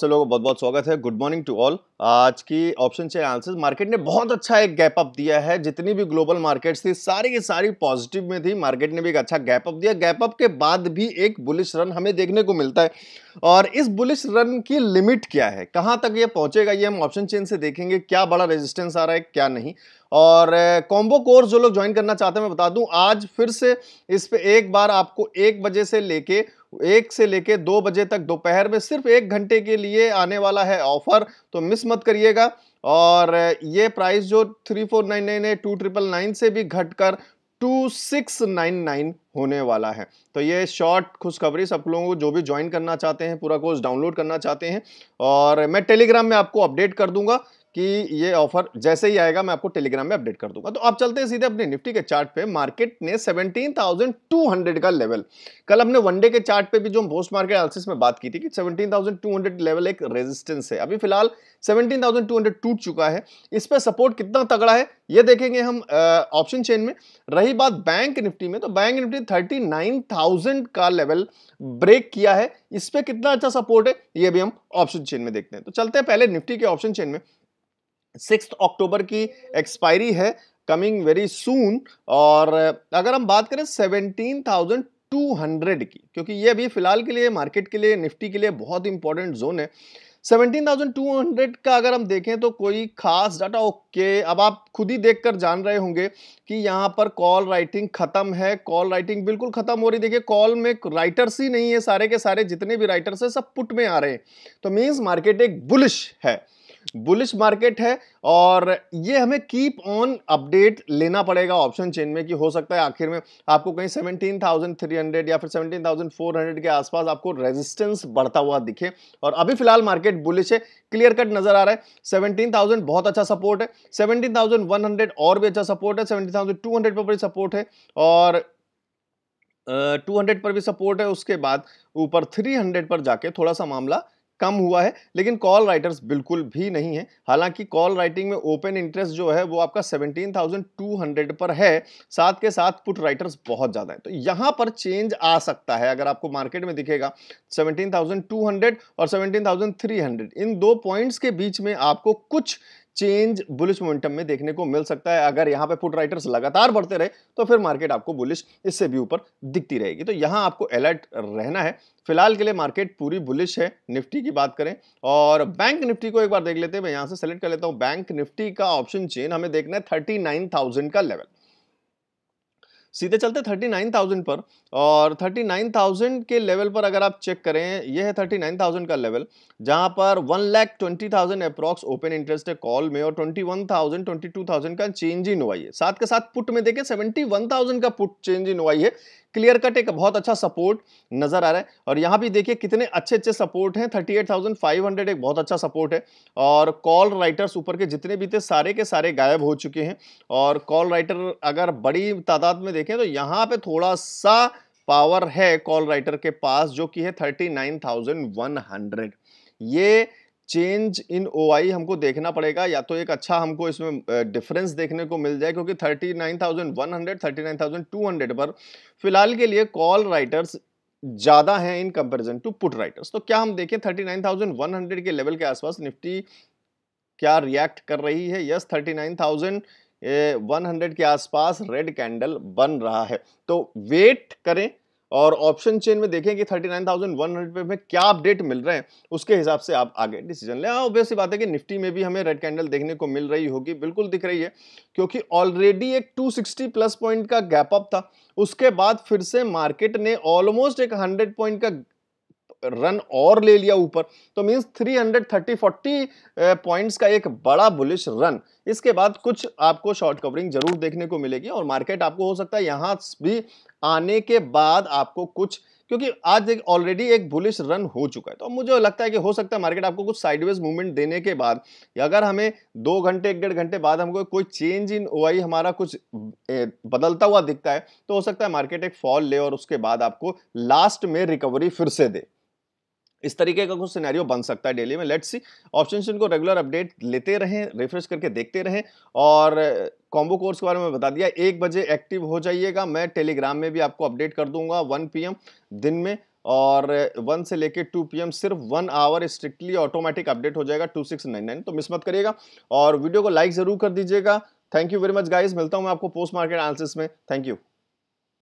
सब लोगों बहुत बहुत स्वागत है गुड मॉर्निंग टू ऑल आज की ऑप्शन चेन एनालिसिस मार्केट ने बहुत अच्छा एक गैप अप दिया है जितनी भी ग्लोबल मार्केट्स थी सारी की सारी पॉजिटिव में थी मार्केट ने भी एक अच्छा गैप अप दिया गैप अप के बाद भी एक बुलिश रन हमें देखने को मिलता है और इस बुलिश रन की लिमिट क्या है कहाँ तक ये पहुंचेगा ये हम ऑप्शन चेन से देखेंगे क्या बड़ा रेजिस्टेंस आ रहा है क्या नहीं और कॉम्बो कोर्स जो लोग ज्वाइन करना चाहते हैं मैं बता दूं आज फिर से इस पर एक बार आपको एक बजे से लेके एक से लेके दो बजे तक दोपहर में सिर्फ एक घंटे के लिए आने वाला है ऑफर तो मिस मत करिएगा और ये प्राइस जो थ्री फोर नाइन नाइन है टू ट्रिपल नाइन से भी घट कर टू सिक्स नाइन नाइन होने वाला है तो ये शॉर्ट खुशखबरी सब लोगों को जो भी ज्वाइन करना चाहते हैं पूरा कोर्स डाउनलोड करना चाहते हैं और मैं टेलीग्राम में आपको अपडेट कर दूंगा कि ये ऑफर जैसे ही आएगा मैं आपको टेलीग्राम में अपडेट कर दूंगा तो आप चलते हैं सीधे अपने निफ्टी के चार्ट पे मार्केट ने 17,200 का लेवल कल हमने वनडे के चार्ट पे भी जो पोस्ट मार्केट एनालिसिस में बात की थी कि 17,200 लेवल एक रेजिस्टेंस है अभी फिलहाल 17,200 टूट चुका है इस पर सपोर्ट कितना तगड़ा है ये देखेंगे हम ऑप्शन चेन में रही बात बैंक निफ्टी में तो बैंक निफ्टी थर्टी का लेवल ब्रेक किया है इस पर कितना अच्छा सपोर्ट है ये भी हम ऑप्शन चेन में देखते हैं तो चलते हैं पहले निफ्टी के ऑप्शन चेन में सिक्स अक्टूबर की एक्सपायरी है कमिंग वेरी सून और अगर हम बात करें सेवनटीन थाउजेंड टू हंड्रेड की क्योंकि ये अभी फिलहाल के लिए मार्केट के लिए निफ्टी के लिए बहुत इंपॉर्टेंट जोन है सेवनटीन थाउजेंड टू हंड्रेड का अगर हम देखें तो कोई खास डाटा ओके अब आप खुद ही देख कर जान रहे होंगे कि यहाँ पर कॉल राइटिंग खत्म है कॉल राइटिंग बिल्कुल खत्म हो रही देखिए कॉल में राइटर्स ही नहीं है सारे के सारे जितने भी राइटर्स हैं सब पुट में आ रहे हैं तो मीन्स मार्केट एक बुलिश है बुलिश मार्केट है और ये हमें कीप ऑन अपडेट लेना पड़ेगा ऑप्शन चेन में कि हो सकता है आखिर में आपको कहीं 17,300 या फिर 17,400 के आसपास आपको रेजिस्टेंस बढ़ता हुआ दिखे और अभी फिलहाल मार्केट बुलिश है क्लियर कट नजर आ रहा है 17,000 बहुत अच्छा सपोर्ट है 17,100 और भी अच्छा सपोर्ट है हंड्रेड पर भी सपोर्ट है और टू uh, हंड्रेड पर भी सपोर्ट है उसके बाद ऊपर थ्री हंड्रेड पर जाके थोड़ा सा मामला कम हुआ है लेकिन कॉल राइटर्स बिल्कुल भी नहीं है हालांकि कॉल राइटिंग में ओपन इंटरेस्ट जो है वो आपका 17,200 पर है साथ के साथ पुट राइटर्स बहुत ज़्यादा है तो यहाँ पर चेंज आ सकता है अगर आपको मार्केट में दिखेगा 17,200 और 17,300 इन दो पॉइंट्स के बीच में आपको कुछ चेंज बुलिश मोमेंटम में देखने को मिल सकता है अगर यहाँ पे फुट राइटर्स लगातार बढ़ते रहे तो फिर मार्केट आपको बुलिश इससे भी ऊपर दिखती रहेगी तो यहाँ आपको अलर्ट रहना है फिलहाल के लिए मार्केट पूरी बुलिश है निफ्टी की बात करें और बैंक निफ्टी को एक बार देख लेते हैं मैं यहाँ से सेलेक्ट कर लेता हूँ बैंक निफ्टी का ऑप्शन चेन हमें देखना है थर्टी का लेवल सीधे चलते थर्टी नाइन थाउजेंड पर और थर्टी नाइन थाउजेंड के लेवल पर अगर आप चेक करें यह है थर्टी नाइन थाउजेंड का लेवल जहां पर one lakh twenty thousand approx open interest है कॉल में और twenty one thousand twenty two thousand का चेंज इन हुआ है साथ के साथ पुट में देखें सेवेंटी वन थाउजेंड का पुट चेंज इन हुआ है क्लियर कट एक बहुत अच्छा सपोर्ट नजर आ रहा है और यहाँ भी देखिए कितने अच्छे अच्छे सपोर्ट हैं 38,500 एक बहुत अच्छा सपोर्ट है और कॉल राइटर्स ऊपर के जितने भी थे सारे के सारे गायब हो चुके हैं और कॉल राइटर अगर बड़ी तादाद में देखें तो यहाँ पे थोड़ा सा पावर है कॉल राइटर के पास जो कि है थर्टी ये चेंज इन ओ हमको देखना पड़ेगा या तो एक अच्छा हमको इसमें डिफरेंस देखने को मिल जाए क्योंकि 39,100 39,200 पर फिलहाल के लिए कॉल राइटर्स ज़्यादा हैं in comparison to put writers तो क्या हम देखें 39,100 के लेवल के आसपास निफ्टी क्या रिएक्ट कर रही है यस 39,100 के आसपास रेड कैंडल बन रहा है तो वेट करें और ऑप्शन चेन में देखें कि thirty nine thousand one hundred पे में क्या अपडेट मिल रहे हैं उसके हिसाब से आप आगे डिसीजन लें ऑब्वियस हाँ, सी बात है कि निफ्टी में भी हमें रेड कैंडल देखने को मिल रही होगी बिल्कुल दिख रही है क्योंकि ऑलरेडी एक 260 प्लस पॉइंट का गैप अप था उसके बाद फिर से मार्केट ने ऑलमोस्ट एक 100 पॉइंट का रन और ले लिया ऊपर तो मीन्स 330 40 पॉइंट्स का एक बड़ा बुलिश रन इसके बाद कुछ आपको शॉर्ट कवरिंग जरूर देखने को मिलेगी और मार्केट आपको हो सकता है यहाँ भी आने के बाद आपको कुछ क्योंकि आज एक ऑलरेडी एक बुलिश रन हो चुका है तो मुझे लगता है कि हो सकता है मार्केट आपको कुछ साइडवेज मूवमेंट देने के बाद अगर हमें दो घंटे एक डेढ़ घंटे बाद हमको कोई चेंज इन ओ हमारा कुछ बदलता हुआ दिखता है तो हो सकता है मार्केट एक फॉल ले और उसके बाद आपको लास्ट में रिकवरी फिर से दे इस तरीके का कुछ सिनेरियो बन सकता है डेली में लेट्स सी ऑप्शन को रेगुलर अपडेट लेते रहें रिफ्रेश करके देखते रहें और कॉम्बो कोर्स के बारे में बता दिया एक बजे एक्टिव हो जाइएगा मैं टेलीग्राम में भी आपको अपडेट कर दूंगा वन पी दिन में और वन से लेके टू पीएम सिर्फ one hour strictly automatic update हो जाएगा टू सिक्स नाइन नाइन तो मिस मत करिएगा और वीडियो को लाइक ज़रूर कर दीजिएगा thank you very much guys मिलता हूँ मैं आपको पोस्ट मार्केट आंसर्स में थैंक यू